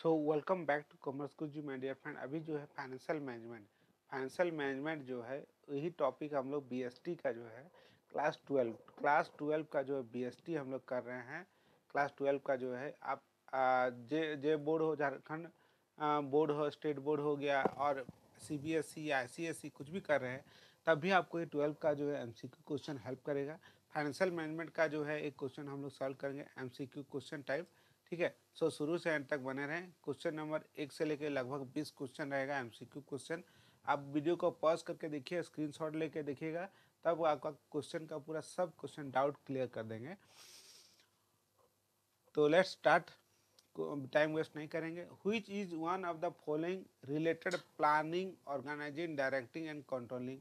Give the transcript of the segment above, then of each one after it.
So welcome back to commerce ji my dear friend अभी जो है फाइनेंशियल मैनेजमेंट फाइनेंशियल मैनेजमेंट जो है यही टॉपिक हम लोग टी का जो है क्लास ट्वेल्व क्लास ट्वेल्व का जो है टी हम लोग कर रहे हैं क्लास ट्वेल्व का जो है आप आ, जे जे बोर्ड हो झारखंड बोर्ड हो स्टेट बोर्ड हो गया और C B S E I C S E कुछ भी कर रहे हैं तब भी आपको ये ट्वेल्व का जो है M C Q question help करेगा फाइनेंशियल मैनेजमेंट का जो है एक क्वेश्चन हम लोग सॉल्व करेंगे M C Q question type ठीक है सो शुरू से एंड तक बने रहें क्वेश्चन नंबर एक से लेकर लगभग बीस क्वेश्चन रहेगा एम क्वेश्चन आप वीडियो को पॉज करके देखिए स्क्रीनशॉट लेके देखिएगा तब आपका क्वेश्चन का पूरा सब क्वेश्चन डाउट क्लियर कर देंगे तो लेट्स स्टार्ट टाइम वेस्ट नहीं करेंगे which is one of the following related planning organising directing and controlling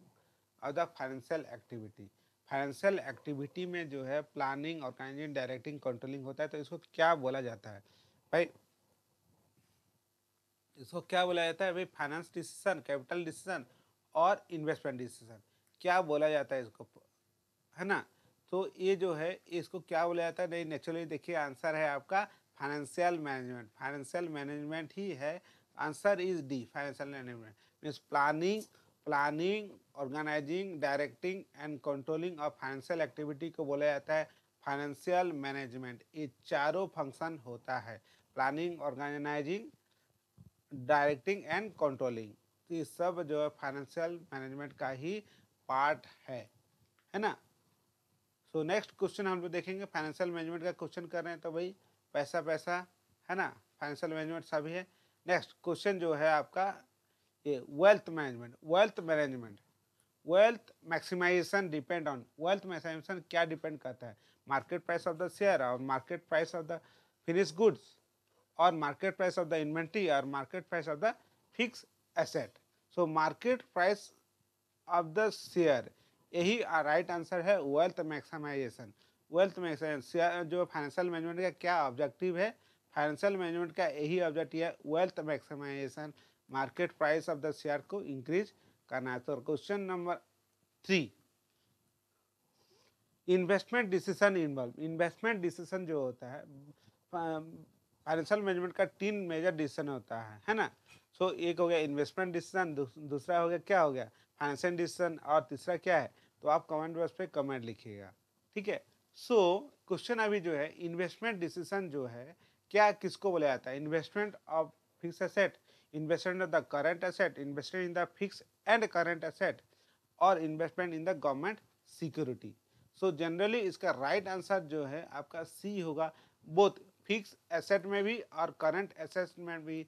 of the financial activity financial activity में जो है प्लानिंग ऑर्गेनाइजिंग डायरेक्टिंग कंट्रोलिंग होता है तो इसको क्या बोला जाता है भाई इसको क्या बोला जाता है भाई फाइनेंस डिसीजन कैपिटल डिसीजन और इन्वेस्टमेंट डिसीजन क्या बोला जाता है इसको है ना तो ये जो है इसको क्या बोला जाता है नहीं नेचुरली देखिए आंसर है आपका फाइनेंशियल मैनेजमेंट फाइनेंशियल मैनेजमेंट ही है answer is D financial management means planning planning organising directing and controlling of financial activity को बोला जाता है फाइनेंशियल मैनेजमेंट ये चारों फंक्शन होता है planning organising directing and controlling ये सब जो है फाइनेंशियल मैनेजमेंट का ही पार्ट है है ना सो नेक्स्ट क्वेश्चन हम लोग देखेंगे फाइनेंशियल मैनेजमेंट का क्वेश्चन कर रहे हैं तो भाई पैसा पैसा है ना फाइनेंशियल मैनेजमेंट सभी है नेक्स्ट क्वेश्चन जो है आपका ये wealth management wealth management wealth maximisation depend on wealth maximisation क्या डिपेंड करता है market price of the share और market price of the finish goods और market price of the inventory और market price of the fix asset so market price of the share यही right answer है wealth maximisation wealth maximisation जो financial management का क्या objective है financial management का यही ऑब्जेक्टिव है wealth maximisation market price of the share को increase can answer. Question number 3 investment decision involve investment decision जो होता है फाइनेंशियल मैनेजमेंट का तीन मेजर डिसीजन होता है है ना सो so, एक हो गया इन्वेस्टमेंट डिसीजन दूसरा हो गया क्या हो गया फाइनेंशियल डिसीजन और तीसरा क्या है तो आप कमेंट बॉक्स पे कमेंट लिखिएगा ठीक है सो क्वेश्चन अभी जो है इन्वेस्टमेंट डिसीजन जो है क्या किसको बोला जाता है investment of fix asset investment of the current asset investment in the fix and current asset और investment in the government security so generally इसका राइट right आंसर जो है आपका सी होगा बोथ फिक्स एसेट में भी और करंट एसेट में भी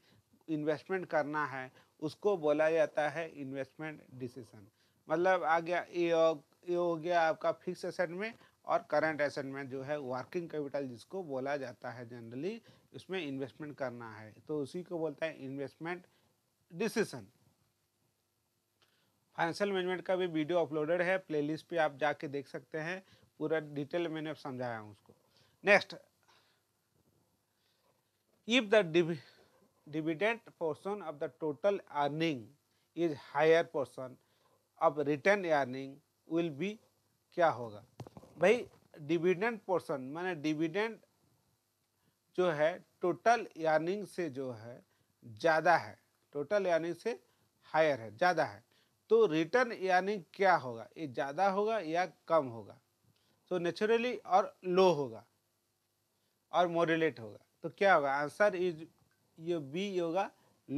इन्वेस्टमेंट करना है उसको बोला जाता है इन्वेस्टमेंट डिसीजन मतलब आ गया ये हो गया आपका फिक्स एसेट में और करंट एसेट में जो है वर्किंग कैपिटल जिसको बोला जाता है जनरली उसमें इन्वेस्टमेंट करना है तो उसी को बोलता है इन्वेस्टमेंट डिसीजन फाइनेंशियल मैनेजमेंट का भी वीडियो अपलोडेड है प्लेलिस्ट पे आप जाके देख सकते हैं पूरा डिटेल मैंने अब समझाया हूँ उसको next if the dividend portion of the total earning is higher portion of return earning will be क्या होगा भाई डिविडेंट पोर्सन मैंने डिविडेंट जो है टोटल अर्निंग से जो है ज़्यादा है टोटल अर्निंग से हायर है ज़्यादा है तो रिटर्न यानी क्या होगा ये ज़्यादा होगा या कम होगा तो नेचुरली और लो होगा और मॉड्यूलेट होगा तो क्या होगा आंसर इज ये बी होगा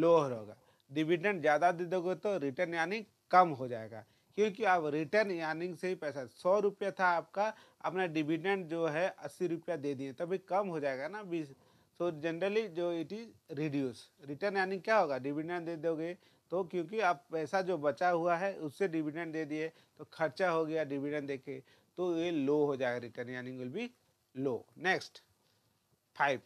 लोअर होगा डिविडेंड ज़्यादा दे दोगे तो रिटर्न यानी कम हो जाएगा क्योंकि आप रिटर्न यानिंग से ही पैसा सौ रुपया था आपका अपना डिविडेंड जो है अस्सी रुपया दे दिए तभी कम हो जाएगा ना बीस तो जनरली जो it is reduce return earning क्या होगा डिविडेंड दे दोगे तो क्योंकि आप पैसा जो बचा हुआ है उससे डिविडेंड दे दिए तो खर्चा हो गया डिविडेंड देके तो ये लो हो जाएगा रिटर्न यानी will be low next five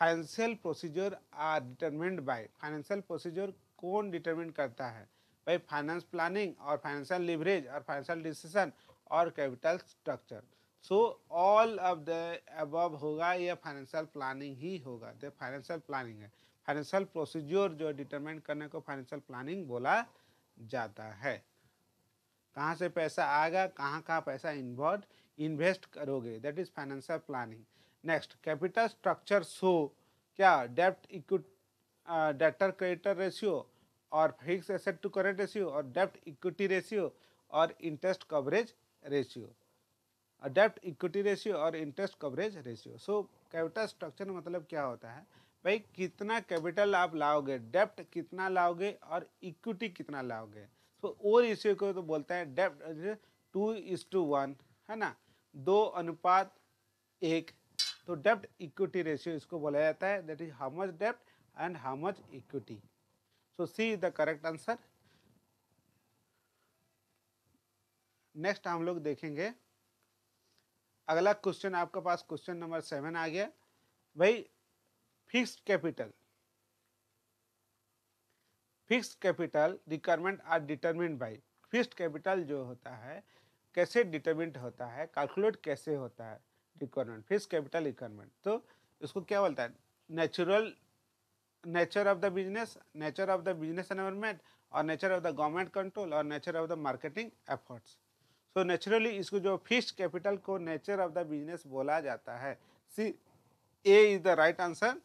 financial procedure are determined by financial procedure कौन डिटरमिन करता है भाई फाइनेंस प्लानिंग और फाइनेंशियल लिवरेज और फाइनेंशियल डिसीजन और capital structure so all of the above होगा या फाइनेंशियल प्लानिंग ही होगा द फाइनेंशियल प्लानिंग है फाइनेंशियल प्रोसीजर जो डिटरमाइन करने को फाइनेंशियल प्लानिंग बोला जाता है कहाँ से पैसा आएगा कहाँ कहाँ पैसा इन्वॉल्व इन्वेस्ट करोगे that is financial planning next capital structure show क्या डेप्ट इक्विट डेटर क्रेडिटर रेशियो और fix asset to current ratio और डेप्ट इक्विटी रेशियो और इंटरेस्ट कवरेज रेशियो डेप्ट इक्विटी रेशियो और interest coverage ratio so capital structure मतलब क्या होता है भाई कितना कैपिटल आप लाओगे डेप्ट कितना लाओगे और इक्विटी कितना लाओगे तो और रेशियो को तो बोलते हैं डेप्ट टू इज टू वन है ना दो अनुपात एक तो डेप्ट इक्विटी रेशियो इसको बोला जाता है दैट इज हाउ मच डेप्ट and how much equity so C is the correct answer next हम लोग देखेंगे अगला क्वेश्चन आपके पास क्वेश्चन नंबर सेवन आ गया भाई fixed capital fixed capital requirement are determine by fixed capital जो होता है कैसे डिटरमिन होता है कैलकुलेट कैसे होता है रिक्वायरमेंट फिक्स कैपिटल रिक्वायरमेंट तो इसको क्या बोलता है natural nature of the business nature of the business environment और nature of the government control और nature of the marketing efforts so naturally इसको जो फिक्स कैपिटल को नेचर ऑफ द बिजनेस बोला जाता है C A is the right answer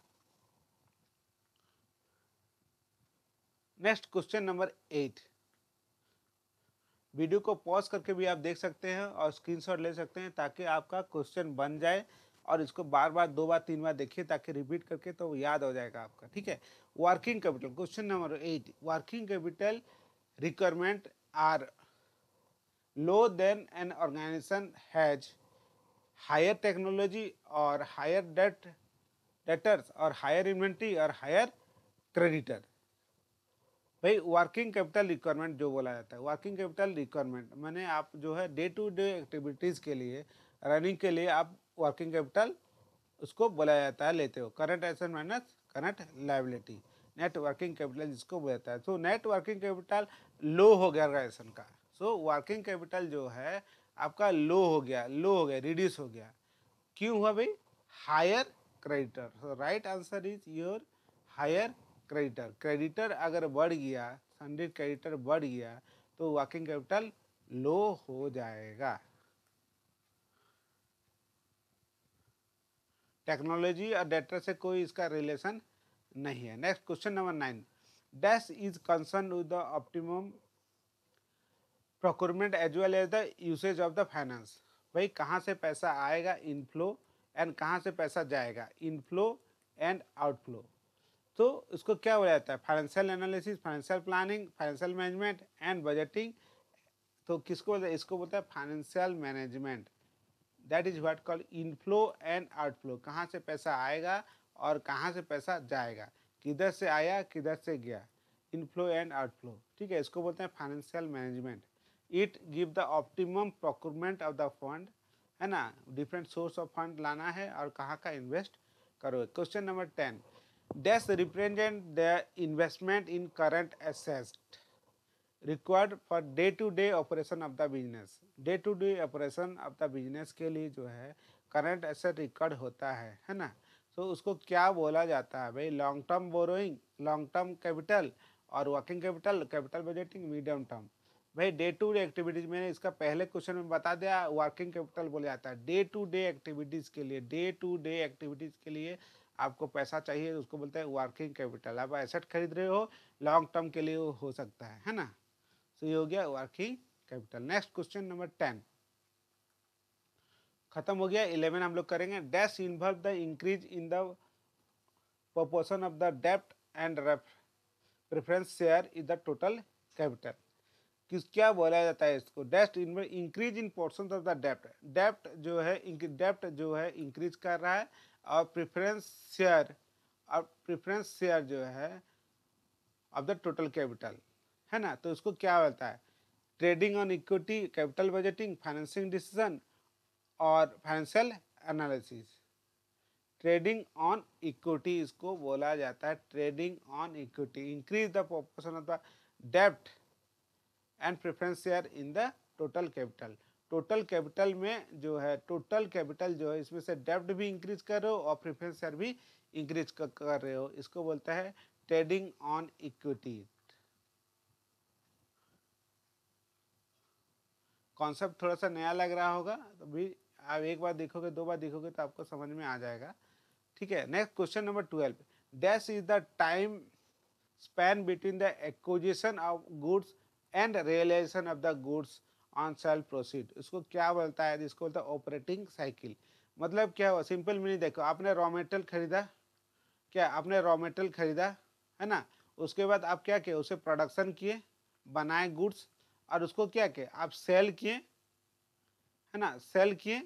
next question number eight video को pause करके भी आप देख सकते हैं और स्क्रीनशॉट ले सकते हैं ताकि आपका क्वेश्चन बन जाए और इसको बार बार दो बार तीन बार देखिए ताकि रिपीट करके तो याद हो जाएगा आपका ठीक है working capital question number eight working capital requirement are low then an organisation has higher technology और हायर डेट डेटर्स और हायर इन्वेंट्री और हायर क्रेडिटर भाई वर्किंग कैपिटल रिक्वायरमेंट जो बोला जाता है वर्किंग कैपिटल रिक्वायरमेंट मैंने आप जो है डे टू डे एक्टिविटीज़ के लिए रनिंग के लिए आप वर्किंग कैपिटल उसको बोला जाता है लेते हो current asset minus current liability net working capital जिसको बोला जाता है तो नेट वर्किंग कैपिटल लो हो गया ऑर्गेनाइजेशन का सो वर्किंग कैपिटल जो है आपका लो हो गया लो हो गया रिड्यूस हो गया क्यों हुआ भाई higher creditor so right answer is your higher creditor creditor अगर बढ़ गया संडेड क्रेडिटर बढ़ गया तो वर्किंग कैपिटल लो हो जाएगा टेक्नोलॉजी और डेटर से कोई इसका रिलेशन नहीं है next question number nine dash is concern with the optimum procurement as well as the usage of the finance भाई कहाँ से पैसा आएगा इनफ्लो एंड कहाँ से पैसा जाएगा इनफ्लो एंड आउटफ्लो तो इसको क्या बोला जाता है financial analysis financial planning financial management and budgeting तो किसको बोलते हैं इसको बोलता है financial management that is what call inflow and outflow कहाँ से पैसा आएगा और कहाँ से पैसा जाएगा किधर से आया किधर से गया इनफ्लो एंड आउटफ्लो ठीक है इसको बोलते हैं financial management it give the optimum procurement of the fund है ना डिफरेंट सोर्स ऑफ फंड लाना है और कहाँ का इन्वेस्ट करोगे question number ten This represent the investment in current assets required for day to day operation of the business. Day to day operation of the business के लिए जो है current asset required होता है है ना तो उसको क्या बोला जाता है भाई long term borrowing long term capital और working capital capital budgeting medium term भाई डे टू डे एक्टिविटीज मैंने इसका पहले क्वेश्चन में बता दिया वर्किंग कैपिटल बोला जाता है डे टू डे एक्टिविटीज़ के लिए डे टू डे एक्टिविटीज़ के लिए आपको पैसा चाहिए उसको बोलते हैं वर्किंग कैपिटल आप एसेट खरीद रहे हो लॉन्ग टर्म के लिए हो सकता है है ना तो ये हो गया working capital next question number ten खत्म हो गया इलेवन हम लोग करेंगे dash involve the increase in the proportion of the डेप्ट and preference share is the total capital किस क्या बोला जाता है इसको डेस्ट increase in portion of the डेप्ट डेप्ट जो है डेप्ट जो है इंक्रीज कर रहा है और प्रेफरेंस शेयर और प्रेफरेंस शेयर जो है ऑफ द टोटल कैपिटल है ना तो उसको क्या होता है trading on equity capital budgeting financing decision और financial analysis trading on equity इसको बोला जाता है trading on equity increase the proportion of the डेप्ट and preference share in the total capital total capital में जो है टोटल कैपिटल जो है इसमें से डेप्ट भी इंक्रीज कर रहे हो और प्रिफरेंस शेयर भी इंक्रीज कर रहे हो इसको बोलता है ट्रेडिंग ऑन इक्विटी कॉन्सेप्ट थोड़ा सा नया लग रहा होगा तो भी आप एक बार देखोगे दो बार देखोगे तो आपको समझ में आ जाएगा ठीक है next question number twelve dash is the time span between the acquisition of goods and realisation of the goods on sale proceed इसको क्या बोलता है इसको बोलता है ऑपरेटिंग साइकिल मतलब क्या हुआ सिंपल मीनिंग देखो आपने रॉ मेटेरियल खरीदा क्या आपने रॉ मेटेरियल खरीदा है ना उसके बाद आप क्या किए उसे प्रोडक्शन किए बनाए गुड्स और उसको क्या किए आप सेल किए है ना सेल किए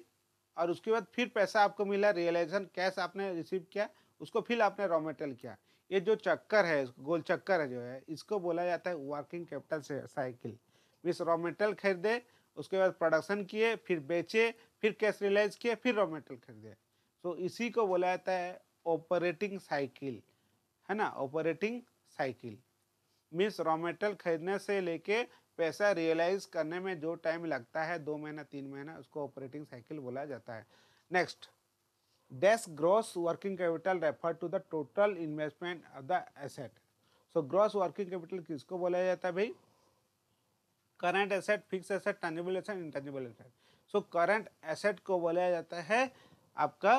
और उसके बाद फिर पैसा आपको मिला रियलाइजेशन कैश आपने रिसीव किया उसको फिर आपने रॉ मेटेरियल किया ये जो चक्कर है गोल चक्कर है जो है इसको बोला जाता है working capital cycle means raw material खरीदे उसके बाद प्रोडक्शन किए फिर बेचे फिर कैश रिलाइज किए फिर रॉ मेटेरियल खरीदे तो इसी को बोला जाता है ऑपरेटिंग साइकिल है ना operating cycle means raw material खरीदने से लेके पैसा रियलाइज करने में जो टाइम लगता है दो महीना तीन महीना उसको ऑपरेटिंग साइकिल बोला जाता है next dash gross working capital refer to the total investment of the asset so gross working capital किसको बोला जाता है भाई current asset fix asset tangible asset intangible asset so current asset को बोला जाता है आपका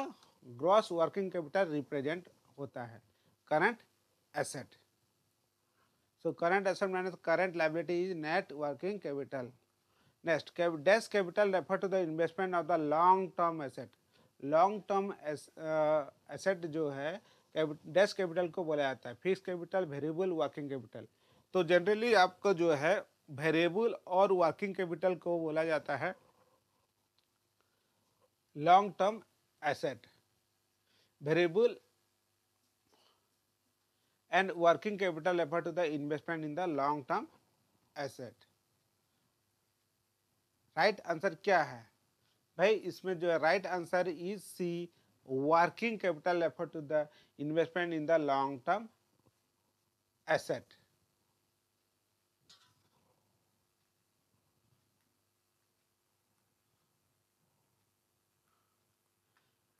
ग्रॉस वर्किंग कैपिटल रिप्रेजेंट होता है current asset so current asset minus current liability is net working capital next डेस्ट capital refer to the investment of the long term asset long term asset जो है डेस्ट कैपिटल को बोला जाता है fix capital variable working capital तो generally आपको जो है वेरिएबल और वर्किंग कैपिटल को बोला जाता है long term asset variable and working capital refer to the investment in the long term asset right answer क्या है भाई इसमें जो है right answer is C working capital refer to the investment in the long term asset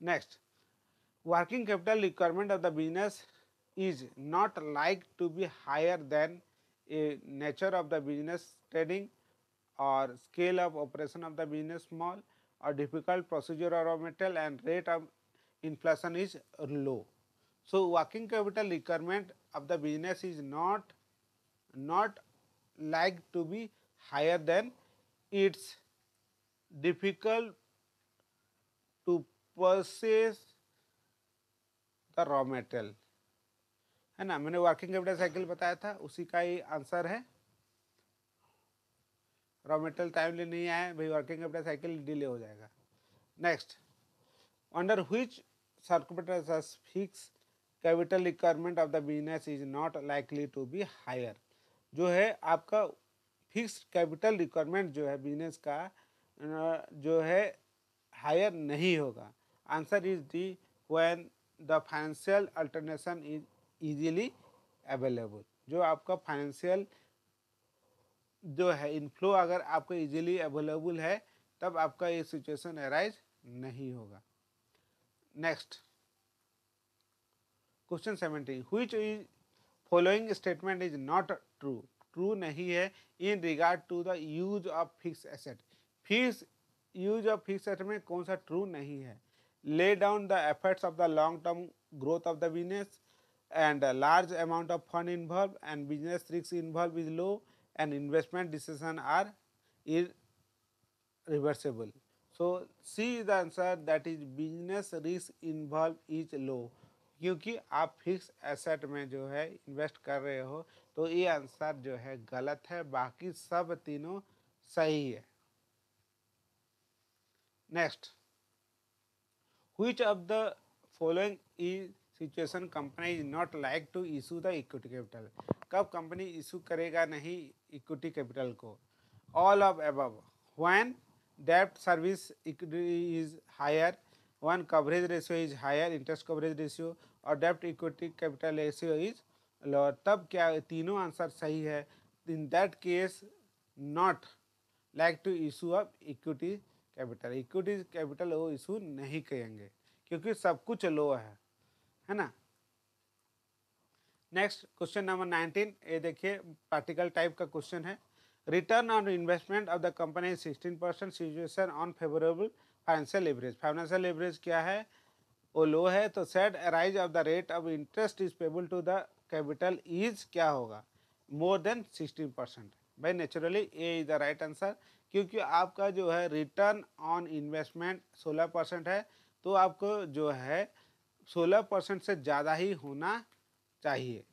Next, working capital requirement of the business is not like to be higher than a nature of the business trading or scale of operation of the business small or difficult procedure of metal and rate of inflation is low. So, working capital requirement of the business is not not like to be higher than its difficult purchase the raw material है ना मैंने working capital cycle बताया था उसी का ही answer है raw material timely नहीं आया भाई वर्किंग कैपिटल साइकिल डिले हो जाएगा next under which circulator fix capital requirement of the business is not likely to be higher जो है आपका फिक्स कैपिटल रिक्वायरमेंट जो है बिजनेस का जो है हायर नहीं होगा Answer is D when the financial alternation is easily available. जो आपका financial जो है इनफ्लो अगर आपका इजीली अवेलेबल है तब आपका ये सिचुएशन अराइज नहीं होगा next question seventeen which is following statement is not true true नहीं है in regard to the use of fix asset fix use of fix asset में कौन सा ट्रू नहीं है lay down the efforts of the long term growth of the business and a large amount of fund involved and business risks involved is low and investment decision are irreversible. So, C is the answer that is business risk involved is low क्योंकि आप fix asset में जो है invest कर रहे हो तो ये आंसर जो है गलत है बाकी सब तीनों सही है next which of the following is situation company is not like to issue the equity capital कब कंपनी इशू करेगा नहीं इक्विटी कैपिटल को ऑल ऑफ एबव व्हेन डेप्ट service equity is higher one coverage ratio is higher interest coverage ratio और डेप्ट equity capital ratio is lower तब क्या तीनों आंसर सही है in that case not like to issue of equity capital equity capital वो issue नहीं कहेंगे क्योंकि सब कुछ लो है है ना नेक्स्ट क्वेश्चन नंबर नाइनटीन ये देखिए पार्टिकल टाइप का क्वेश्चन है return on investment of the company sixteen percent situation on favourable financial average financial average क्या है वो लो है तो set arise of the rate of interest is payable to the capital is क्या होगा more than sixteen percent भाई naturally A is the right answer क्योंकि आपका जो है रिटर्न ऑन इन्वेस्टमेंट 16 परसेंट है तो आपको जो है 16 परसेंट से ज़्यादा ही होना चाहिए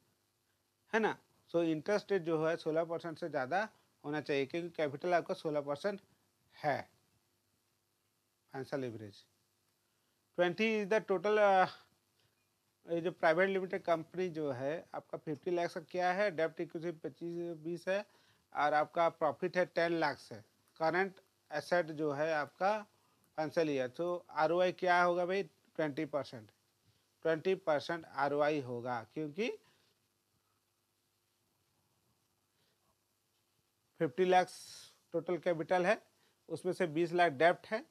है ना सो so, इंटरेस्ट रेट जो है 16 परसेंट से ज़्यादा होना चाहिए क्योंकि कैपिटल आपका 16 परसेंट है financial average 20 is the total ये जो प्राइवेट लिमिटेड कंपनी जो है आपका 50 लाख का क्या है डेप्ट इक्विटी पच्चीस बीस है और आपका प्रॉफिट है टेन लाख से करंट एसेट जो है आपका फाइनेंशियल ईयर तो आर क्या होगा भाई twenty percent twenty percent R होगा क्योंकि फिफ्टी लैक्स टोटल कैपिटल है उसमें से बीस लाख डेप्ट है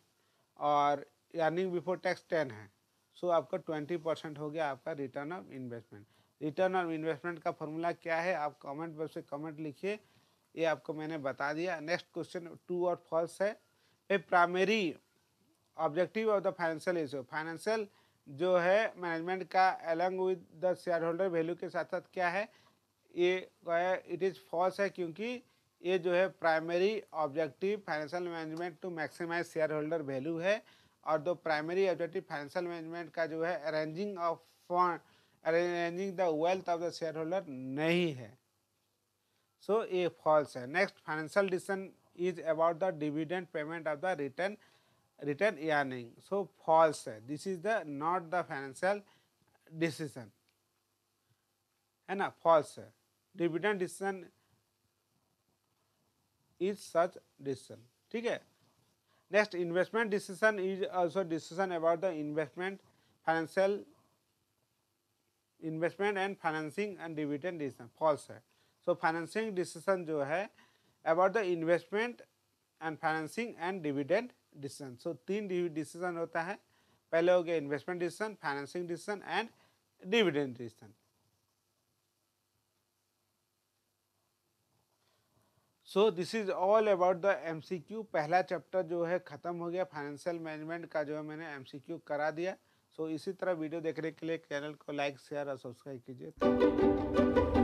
और अर्निंग बिफोर टैक्स टेन है सो so, आपका ट्वेंटी परसेंट हो गया आपका return of investment return of investment का फॉर्मूला क्या है आप कमेंट बॉक्स से कमेंट लिखिए ये आपको मैंने बता दिया नेक्स्ट क्वेश्चन टू और फॉल्स है A primary objective of the financial issue financial जो है मैनेजमेंट का along with the shareholder value के साथ साथ क्या है ये इट इज़ फॉल्स है क्योंकि ये जो है primary objective financial management to maximise shareholder value है और दो प्राइमरी ऑब्जेक्टिव फाइनेंशियल मैनेजमेंट का जो है arranging of fund arranging the wealth of the shareholder नहीं है So, A false. Next financial decision is about the dividend payment of the return return earning. So, false. This is the not the financial decision. And false. Dividend decision is such decision. Okay. Next, investment decision is also decision about the investment, financial, investment and financing and dividend decision. False. So financing decision जो है about the investment and financing and dividend decision so तीन decision होता है पहले हो गया investment decision financing decision and dividend decision so this is all about the MCQ पहला chapter जो है ख़त्म हो गया फाइनेंशियल मैनेजमेंट का जो है मैंने एमसीक्यू करा दिया सो so, इसी तरह वीडियो देखने के लिए चैनल को लाइक शेयर और सब्सक्राइब कीजिए